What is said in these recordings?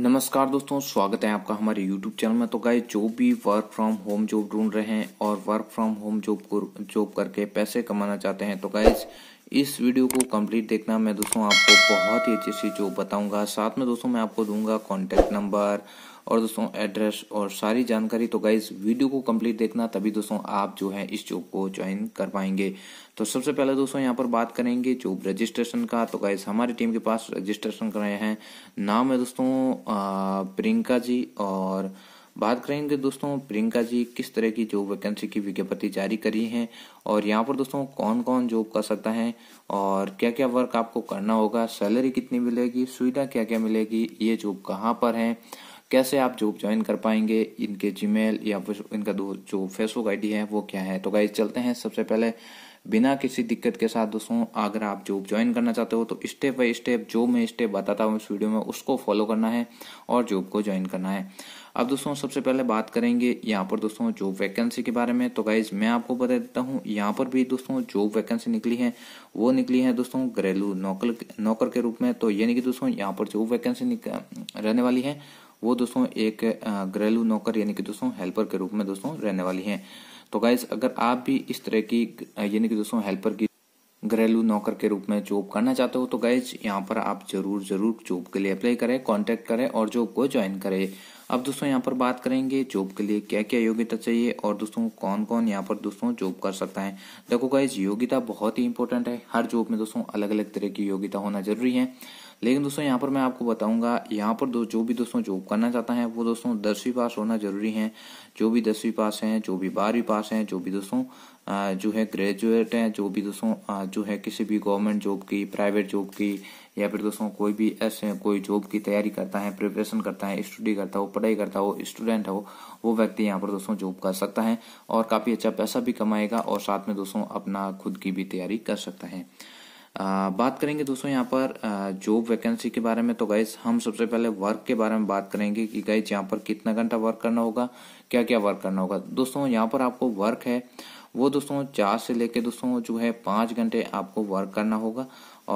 नमस्कार दोस्तों स्वागत है आपका हमारे यूट्यूब चैनल में तो गाइज जो भी वर्क फ्रॉम होम जॉब ढूंढ रहे हैं और work from home job job करके पैसे कमाना चाहते हैं तो गाइज इस वीडियो को कंप्लीट देखना मैं दोस्तों आपको बहुत ही अच्छी सी जॉब बताऊंगा साथ में दोस्तों मैं आपको दूंगा कॉन्टेक्ट नंबर और दोस्तों एड्रेस और सारी जानकारी तो गाइज वीडियो को कंप्लीट देखना तभी दोस्तों आप जो है इस जॉब को ज्वाइन कर पाएंगे तो सबसे पहले दोस्तों यहाँ पर बात करेंगे जॉब रजिस्ट्रेशन का तो गाइज हमारी टीम के पास रजिस्ट्रेशन कराए हैं नाम है दोस्तों प्रियंका जी और बात करेंगे दोस्तों प्रियंका जी किस तरह की जॉब वैकेंसी की विज्ञप्ति जारी करी है और यहाँ पर दोस्तों कौन कौन जॉब कर सकता है और क्या क्या वर्क आपको करना होगा सैलरी कितनी मिलेगी सुविधा क्या क्या मिलेगी ये जॉब कहाँ पर है कैसे आप जॉब ज्वाइन कर पाएंगे इनके जीमेल या फिर इनका जो फेसबुक आईडी है वो क्या है तो गाइज चलते हैं सबसे पहले बिना किसी दिक्कत के साथ दोस्तों अगर आप जॉब ज्वाइन करना चाहते हो तो स्टेप बाई स्टेप जो मैं स्टेप बताता हूँ इस वीडियो में उसको फॉलो करना है और जॉब को ज्वाइन करना है अब दोस्तों सबसे पहले बात करेंगे यहाँ पर दोस्तों जॉब वैकेंसी के बारे में तो गाइज मैं आपको बता देता हूँ यहाँ पर भी दोस्तों जॉब वैकेंसी निकली है वो निकली है दोस्तों घरेलू नौकर नौकर के रूप में तो ये कि दोस्तों यहाँ पर जॉब वैकेंसी रहने वाली है वो दोस्तों एक घरेलू नौकर यानी कि दोस्तों हेल्पर के रूप में दोस्तों रहने वाली हैं तो गाइज अगर आप भी इस तरह की यानी कि दोस्तों हेल्पर की घरेलू नौकर के रूप में जॉब करना चाहते हो तो गाइज यहाँ पर आप जरूर जरूर जॉब के लिए अप्लाई करें कांटेक्ट करें और जॉब को ज्वाइन करें अब दोस्तों यहाँ पर बात करेंगे जॉब के लिए क्या क्या योग्यता चाहिए और दोस्तों कौन कौन यहाँ पर दोस्तों जॉब कर सकता है देखो गाइज योग्यता बहुत ही इंपॉर्टेंट है हर जॉब में दोस्तों अलग अलग तरह की योग्यता होना जरूरी है लेकिन दोस्तों यहाँ पर मैं आपको बताऊंगा यहाँ पर दो जो भी दोस्तों जॉब करना चाहता है वो दोस्तों दसवीं पास होना जरूरी है जो भी दसवीं पास है जो भी बारहवीं पास है जो भी दोस्तों जो है ग्रेजुएट है जो भी दोस्तों जो है किसी भी गवर्नमेंट जॉब की प्राइवेट जॉब की या फिर दोस्तों कोई भी ऐसे कोई जॉब की तैयारी करता है प्रिपरेशन करता है स्टडी करता हो पढ़ाई करता हो स्टूडेंट हो वो व्यक्ति यहाँ पर दोस्तों जॉब कर सकता है और काफ़ी अच्छा पैसा भी कमाएगा और साथ में दोस्तों अपना खुद की भी तैयारी कर सकता है आ, बात करेंगे दोस्तों यहाँ पर जॉब वैकेंसी के बारे में तो गाइज हम सबसे पहले वर्क के बारे में बात करेंगे कि गाइज यहाँ पर कितना घंटा वर्क करना होगा क्या क्या वर्क करना होगा दोस्तों यहाँ पर आपको वर्क है वो दोस्तों चार से लेके दोस्तों जो है पांच घंटे आपको वर्क करना होगा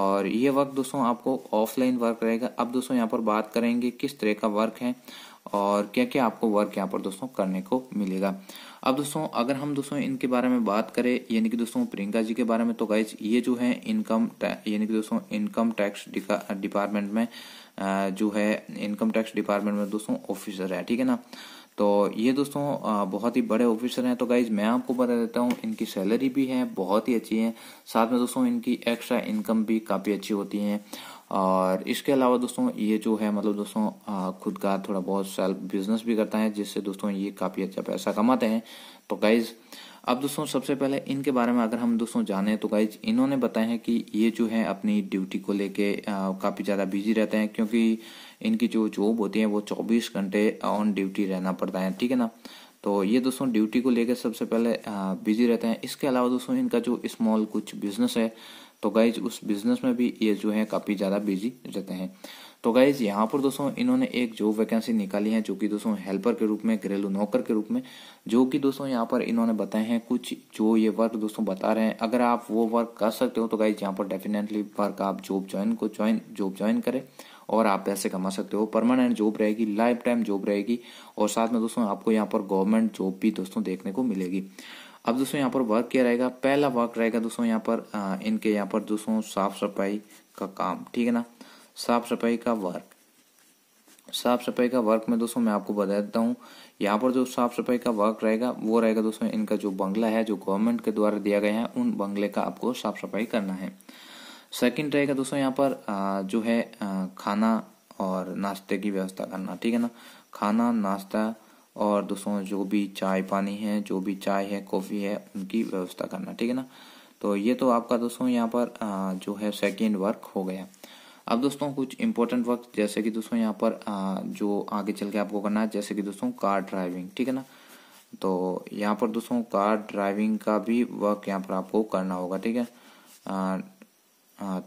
और ये वर्क दोस्तों आपको ऑफलाइन वर्क रहेगा अब दोस्तों यहाँ पर बात करेंगे किस तरह का वर्क है और क्या क्या आपको वर्क यहाँ पर दोस्तों करने को मिलेगा अब दोस्तों अगर हम दोस्तों इनके बारे में बात करें यानी कि दोस्तों प्रियंका जी के बारे में तो गाइज ये जो है इनकम यानी कि दोस्तों इनकम टैक्स डिपार्टमेंट में जो है इनकम टैक्स डिपार्टमेंट में दोस्तों ऑफिसर है ठीक है ना तो ये दोस्तों बहुत ही बड़े ऑफिसर हैं तो गाइज मैं आपको बता देता हूँ इनकी सैलरी भी है बहुत ही अच्छी है साथ में दोस्तों इनकी एक्स्ट्रा इनकम भी काफ़ी अच्छी होती है और इसके अलावा दोस्तों ये जो है मतलब दोस्तों खुद का थोड़ा बहुत सेल्फ बिजनेस भी करता है जिससे दोस्तों ये काफ़ी अच्छा पैसा कमाते हैं तो गाइज़ अब दोस्तों सबसे पहले इनके बारे में अगर हम दोस्तों जाने तो गाइज इन्होंने बताया है कि ये जो है अपनी ड्यूटी को लेके काफ़ी ज़्यादा बिजी रहते हैं क्योंकि इनकी जो जॉब होती है वो 24 घंटे ऑन ड्यूटी रहना पड़ता है ठीक है ना तो ये दोस्तों ड्यूटी को लेकर सबसे पहले बिजी रहते हैं इसके अलावा दोस्तों इनका जो स्मॉल कुछ बिजनेस है तो गाइज उस बिजनेस में भी ये जो है काफ़ी ज़्यादा बिजी रहते हैं तो गाइज यहाँ पर दोस्तों इन्होंने एक जॉब वैकेंसी निकाली है जो कि दोस्तों हेल्पर के रूप में घरेलू नौकर के रूप में जो कि दोस्तों यहाँ पर इन्होंने बताए हैं कुछ जो ये वर्क दोस्तों बता रहे हैं अगर आप वो वर्क कर सकते हो तो गाइज यहाँ पर डेफिनेटली वर्क आप जॉब ज्वाइन को ज्वाइन जॉब ज्वाइन करें और आप पैसे कमा सकते हो परमानेंट जॉब रहेगी लाइफ टाइम जॉब रहेगी और साथ में दोस्तों आपको यहाँ पर गवर्नमेंट जॉब भी दोस्तों देखने को मिलेगी अब दोस्तों यहाँ पर वर्क क्या रहेगा पहला वर्क रहेगा दोस्तों यहाँ पर आ, इनके यहाँ पर दोस्तों साफ सफाई का काम ठीक है ना साफ सफाई का वर्क साफ सफाई का वर्क में दोस्तों मैं आपको बता देता हूँ यहाँ पर जो साफ सफाई का वर्क रहेगा वो रहेगा दोस्तों इनका जो बंगला है जो गवर्नमेंट के द्वारा दिया गया है उन बंगले का आपको साफ सफाई करना है सेकंड रहेगा दोस्तों यहाँ पर जो है खाना और नाश्ते की व्यवस्था करना ठीक है ना खाना नाश्ता और दोस्तों जो भी चाय पानी है जो भी चाय है कॉफ़ी है उनकी व्यवस्था करना ठीक है ना तो ये तो आपका दोस्तों यहाँ पर जो है सेकेंड वर्क हो गया अब दोस्तों कुछ इंपॉर्टेंट वर्क जैसे कि दोस्तों यहाँ पर जो आगे चल के आपको करना है जैसे कि दोस्तों कार ड्राइविंग ठीक है ना तो यहाँ पर दोस्तों कार ड्राइविंग का भी वर्क यहाँ पर आपको करना होगा ठीक है आ,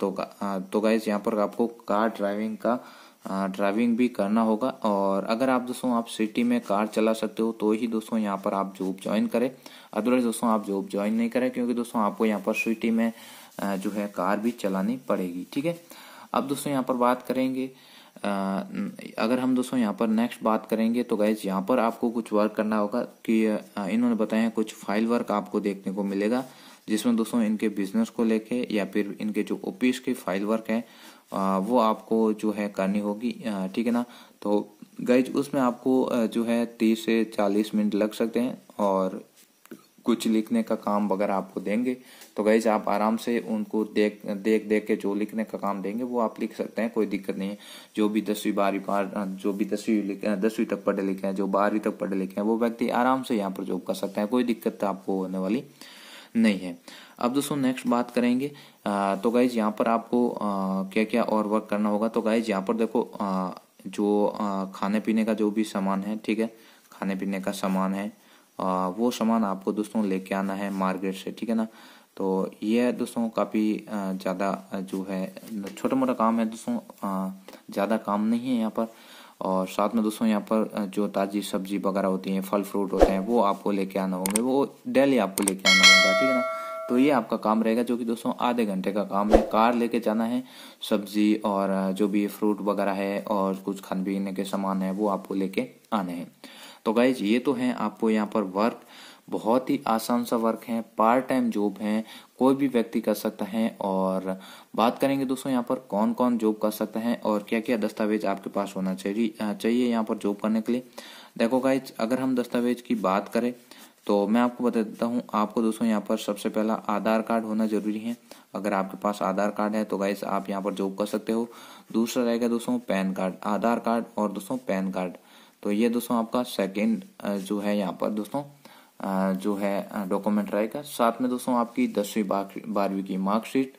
तो आ, तो गाइज यहाँ पर आपको कार ड्राइविंग का ड्राइविंग भी करना होगा और अगर आप दोस्तों आप सिटी में कार चला सकते हो तो ही दोस्तों यहाँ पर आप जॉब ज्वाइन करें अदरवाइज दोस्तों आप जॉब ज्वाइन नहीं करें क्योंकि दोस्तों आपको यहाँ पर सिटी में जो है कार भी चलानी पड़ेगी ठीक है अब दोस्तों यहाँ पर बात करेंगे अगर हम दोस्तों यहाँ पर नेक्स्ट बात करेंगे तो गैस यहाँ पर आपको कुछ वर्क करना होगा कि इन्होंने बताया कुछ फाइल वर्क आपको देखने को मिलेगा जिसमें दोस्तों इनके बिजनेस को लेके या फिर इनके जो ऑफिस की फाइल वर्क है वो आपको जो है करनी होगी ठीक है ना तो गाइज उसमें आपको जो है तीस से चालीस मिनट लग सकते हैं और कुछ लिखने का काम वगैरह आपको देंगे तो गाइज आप आराम से उनको देख देख देख के जो लिखने का काम देंगे वो आप लिख सकते हैं कोई दिक्कत नहीं है जो भी दसवीं बारहवीं बार जो भी दसवीं दसवीं तक पढ़े लिखे हैं जो बारहवीं तक पढ़े लिखे हैं वो व्यक्ति आराम से यहाँ पर जॉब कर सकते हैं कोई दिक्कत आपको होने वाली नहीं है अब दोस्तों नेक्स्ट बात करेंगे आ, तो गाइज यहाँ पर आपको आ, क्या क्या और वर्क करना होगा तो गाइज यहाँ पर देखो आ, जो आ, खाने पीने का जो भी सामान है ठीक है खाने पीने का सामान है आ, वो सामान आपको दोस्तों लेके आना है मार्केट से ठीक है ना तो ये दोस्तों काफ़ी ज़्यादा जो है छोटा मोटा काम है दोस्तों ज़्यादा काम नहीं है यहाँ पर और साथ में दोस्तों यहाँ पर जो ताज़ी सब्जी वगैरह होती है फल फ्रूट होते हैं वो आपको लेके आना होंगे वो डेली आपको लेके आना होगा ठीक है ना तो ये आपका काम रहेगा जो कि दोस्तों आधे घंटे का काम है कार लेके जाना है सब्जी और जो भी फ्रूट वगैरह है और कुछ खाने पीने के सामान है वो आपको लेके आने हैं तो गाइज ये तो है आपको यहाँ पर वर्क बहुत ही आसान सा वर्क है पार्ट टाइम जॉब है कोई भी व्यक्ति कर सकता है और बात करेंगे दोस्तों यहाँ पर कौन कौन जॉब कर सकता है और क्या क्या दस्तावेज आपके पास होना चाहिए चाहिए यहाँ पर जॉब करने के लिए देखो गाइज अगर हम दस्तावेज की बात करें तो मैं आपको बता देता हूँ आपको दोस्तों यहाँ पर सबसे पहला आधार कार्ड होना जरूरी है अगर आपके पास आधार कार्ड है तो गाइस आप यहाँ पर जॉब कर सकते हो दूसरा रहेगा दोस्तों पैन कार्ड आधार कार्ड और दोस्तों पैन कार्ड तो ये दोस्तों आपका सेकेंड जो है यहाँ पर दोस्तों जो है डॉक्यूमेंट रहेगा साथ में दोस्तों आपकी दसवीं बारहवीं की मार्कशीट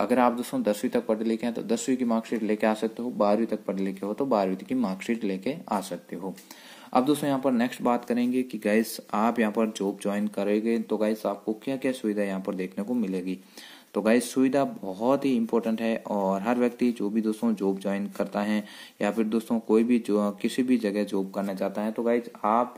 अगर आप दोस्तों दसवीं तक पढ़े लिखे हैं तो दसवीं की मार्कशीट लेके आ सकते हो बारहवीं तक पढ़े लिखे हो तो बारहवीं की मार्कशीट लेके आ सकते हो अब दोस्तों यहाँ पर नेक्स्ट बात करेंगे कि गैस आप यहाँ पर जॉब ज्वाइन करेंगे तो गैस आपको क्या क्या सुविधा यहाँ पर देखने को मिलेगी तो गाइस सुविधा बहुत ही इंपॉर्टेंट है और हर व्यक्ति जो भी दोस्तों जॉब ज्वाइन करता है या फिर दोस्तों कोई भी जो किसी भी जगह जॉब करना चाहता है तो गाइस आप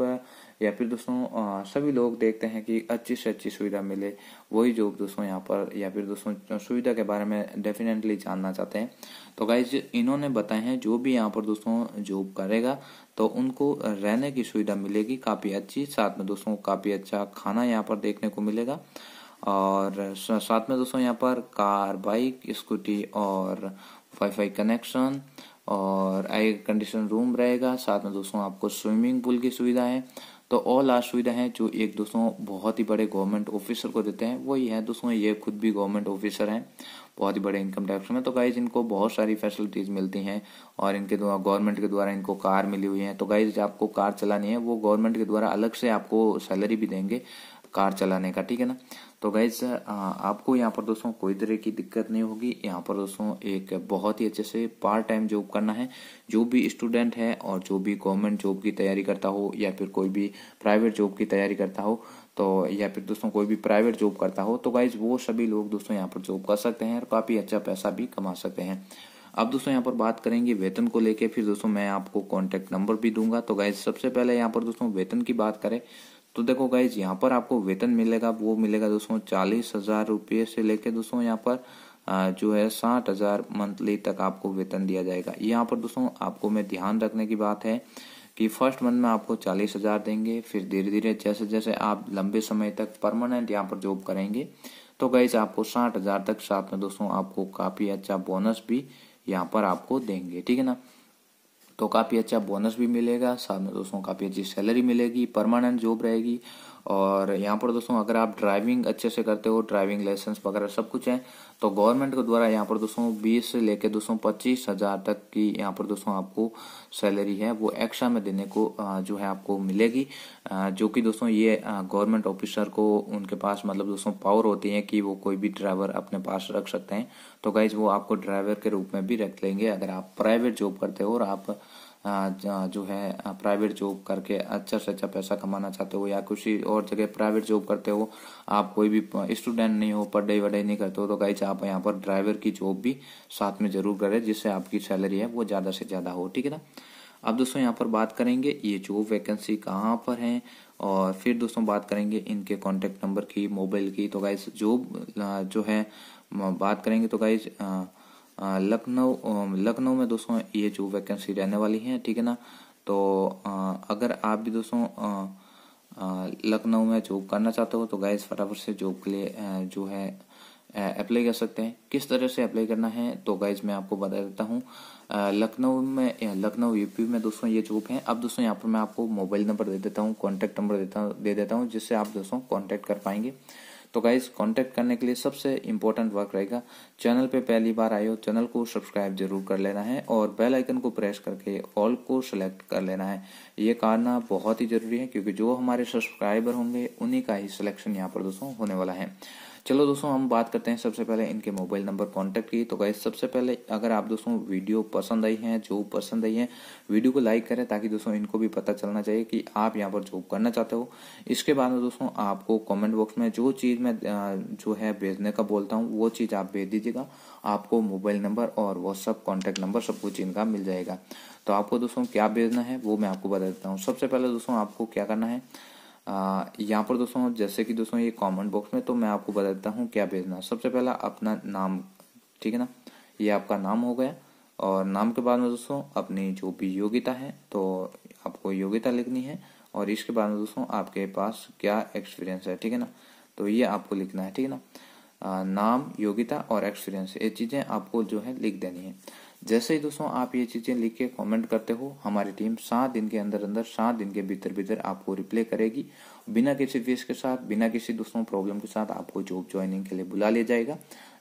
या फिर दोस्तों सभी लोग देखते हैं कि अच्छी से अच्छी सुविधा मिले वही जॉब दोस्तों यहाँ पर या फिर दोस्तों सुविधा के बारे में डेफिनेटली जानना चाहते हैं तो गाइज इन्होंने बताए हैं जो भी यहाँ पर दोस्तों जॉब करेगा तो उनको रहने की सुविधा मिलेगी काफ़ी अच्छी साथ में दोस्तों काफ़ी अच्छा खाना यहाँ पर देखने को मिलेगा और साथ में दोस्तों यहाँ पर कार बाइक स्कूटी और वाईफाई कनेक्शन और एयर कंडीशन रूम रहेगा साथ में दोस्तों आपको स्विमिंग पूल की सुविधा है तो और लास्ट सुविधा है जो एक दोस्तों बहुत ही बड़े गवर्नमेंट ऑफिसर को देते हैं वही है दोस्तों ये खुद भी गवर्नमेंट ऑफिसर हैं बहुत ही बड़े इनकम टैक्स में तो गाइज इनको बहुत सारी फैसिलिटीज़ मिलती हैं और इनके द्वारा गवर्नमेंट के द्वारा इनको कार मिली हुई है तो गाइज आपको कार चलानी है वो गवर्नमेंट के द्वारा अलग से आपको सैलरी भी देंगे कार चलाने का ठीक है ना तो गाइज आपको यहाँ पर दोस्तों कोई तरह की दिक्कत नहीं होगी यहाँ पर दोस्तों एक बहुत ही अच्छे से पार्ट टाइम जॉब करना है जो भी स्टूडेंट है और जो भी गवर्नमेंट जॉब की तैयारी करता हो या फिर कोई भी प्राइवेट जॉब की तैयारी करता हो तो या फिर दोस्तों कोई भी प्राइवेट जॉब करता हो तो गाइज वो सभी लोग दोस्तों यहाँ पर जॉब कर सकते हैं और काफ़ी अच्छा पैसा भी कमा सकते हैं अब दोस्तों यहाँ पर बात करेंगे वेतन को लेके फिर दोस्तों मैं आपको कॉन्टैक्ट नंबर भी दूंगा तो गाइज सबसे पहले यहाँ पर दोस्तों वेतन की बात करें तो देखो गाइज यहाँ पर आपको वेतन मिलेगा वो मिलेगा दोस्तों चालीस हज़ार रुपये से लेके दोस्तों यहाँ पर जो है साठ हज़ार मंथली तक आपको वेतन दिया जाएगा यहाँ पर दोस्तों आपको मैं ध्यान रखने की बात है कि फर्स्ट मंथ में आपको चालीस हज़ार देंगे फिर धीरे धीरे जैसे जैसे आप लंबे समय तक परमानेंट यहाँ पर जॉब करेंगे तो गई आपको साठ हज़ार तक साथ में दोस्तों आपको काफ़ी अच्छा बोनस भी यहाँ पर आपको देंगे ठीक है ना तो काफ़ी अच्छा बोनस भी मिलेगा साथ में दोस्तों काफ़ी अच्छी सैलरी मिलेगी परमानेंट जॉब रहेगी और यहाँ पर दोस्तों अगर आप ड्राइविंग अच्छे से करते हो ड्राइविंग लाइसेंस वगैरह सब कुछ है तो गवर्नमेंट के द्वारा यहाँ पर दोस्तों बीस से लेकर दोस्तों पच्चीस हज़ार तक की यहाँ पर दोस्तों आपको सैलरी है वो एक्स्ट्रा में देने को जो है आपको मिलेगी जो कि दोस्तों ये गवर्नमेंट ऑफिसर को उनके पास मतलब दोस्तों पावर होती है कि वो कोई भी ड्राइवर अपने पास रख सकते हैं तो गाइज वो आपको ड्राइवर के रूप में भी रख लेंगे अगर आप प्राइवेट जॉब करते हो और आप जो है प्राइवेट जॉब करके अच्छा से अच्छा पैसा कमाना चाहते हो या किसी और जगह प्राइवेट जॉब करते हो आप कोई भी स्टूडेंट नहीं हो पढ़ाई वढ़ाई नहीं करते हो तो गाइज आप यहाँ पर ड्राइवर की जॉब भी साथ में जरूर करें जिससे आपकी सैलरी है वो ज़्यादा से ज़्यादा हो ठीक है ना अब दोस्तों यहाँ पर बात करेंगे ये जॉब वैकेंसी कहाँ पर है और फिर दोस्तों बात करेंगे इनके कॉन्टेक्ट नंबर की मोबाइल की तो गाइज जॉब जो है बात करेंगे तो गाइज लखनऊ लखनऊ में दोस्तों ये जो वैकेंसी रहने वाली है ठीक है ना तो अगर आप भी दोस्तों लखनऊ में जॉब करना चाहते हो तो गाइस फटाफट से जॉब के लिए जो है अप्लाई कर सकते हैं किस तरह से अप्लाई करना है तो गाइज मैं आपको बता देता हूँ लखनऊ में लखनऊ यूपी में दोस्तों ये जॉब है अब दोस्तों यहाँ पर मैं आपको मोबाइल नंबर दे देता हूँ कॉन्टेक्ट नंबर दे देता हूँ जिससे आप दोस्तों कॉन्टेक्ट कर पाएंगे तो गाइज कॉन्टेक्ट करने के लिए सबसे इम्पोर्टेंट वर्क रहेगा चैनल पे पहली बार आए हो चैनल को सब्सक्राइब जरूर कर लेना है और बेल आइकन को प्रेस करके ऑल को सिलेक्ट कर लेना है ये करना बहुत ही जरूरी है क्योंकि जो हमारे सब्सक्राइबर होंगे उन्हीं का ही सिलेक्शन यहाँ पर दोस्तों होने वाला है चलो दोस्तों हम बात करते हैं सबसे पहले इनके मोबाइल नंबर कांटेक्ट की तो गाइस सबसे पहले अगर आप दोस्तों वीडियो पसंद आई है जॉब पसंद आई है वीडियो को लाइक करें ताकि दोस्तों इनको भी पता चलना चाहिए कि आप यहाँ पर जॉब करना चाहते हो इसके बाद में दोस्तों आपको कमेंट बॉक्स में जो चीज़ में जो है भेजने का बोलता हूँ वो चीज़ आप भेज दीजिएगा आपको मोबाइल नंबर और व्हाट्सअप कॉन्टेक्ट नंबर सब कुछ इनका मिल जाएगा तो आपको दोस्तों क्या भेजना है वो मैं आपको बता देता हूँ सबसे पहले दोस्तों आपको क्या करना है यहाँ पर दोस्तों जैसे कि दोस्तों ये कमेंट बॉक्स में तो मैं आपको बता देता हूँ क्या भेजना है सबसे पहला अपना नाम ठीक है ना ये आपका नाम हो गया और नाम के बाद में दोस्तों अपनी जो भी योग्यता है तो आपको योग्यता लिखनी है और इसके बाद में दोस्तों आपके पास क्या एक्सपीरियंस है ठीक है ना तो ये आपको लिखना है ठीक है ना नाम योग्यता और एक्सपीरियंस ये चीज़ें आपको जो है लिख देनी है जैसे ही दोस्तों आप ये चीज़ें लिख के कॉमेंट करते हो हमारी टीम सात दिन के अंदर अंदर सात दिन के भीतर भीतर आपको रिप्लाई करेगी बिना किसी फीस के साथ बिना किसी दोस्तों प्रॉब्लम के साथ आपको जॉब ज्वाइनिंग के लिए बुला लिया जाएगा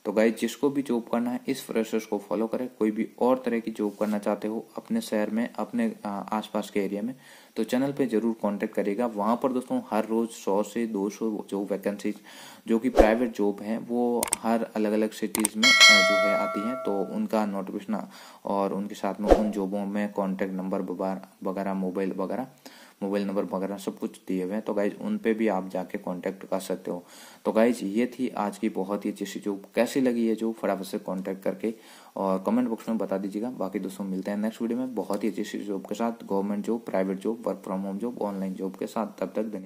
तो गाइज जिसको भी जॉब करना है इस प्रोसेस को फॉलो करें कोई भी और तरह की जॉब करना चाहते हो अपने शहर में अपने आसपास के एरिया में तो चैनल पे जरूर कांटेक्ट करेगा वहां पर दोस्तों हर रोज़ सौ से दो सौ जो वैकेंसीज जो कि प्राइवेट जॉब है वो हर अलग अलग सिटीज़ में जो है आती है तो उनका नोटिफिकेशन और उनके साथ में उन जॉबों में कॉन्टेक्ट नंबर वगैरह मोबाइल वगैरह मोबाइल नंबर वगैरह सब कुछ दिए हुए हैं तो गाइज उन पे भी आप जाके कॉन्टेक्ट कर सकते हो तो गाइज ये थी आज की बहुत ही अच्छी जो कैसी लगी है जो फटाफट से कॉन्टेक्ट करके और कमेंट बॉक्स में बता दीजिएगा बाकी दोस्तों मिलते हैं नेक्स्ट वीडियो में बहुत ही अच्छी जॉब के साथ government job private job work from home job online job के साथ तब तक धन्यवाद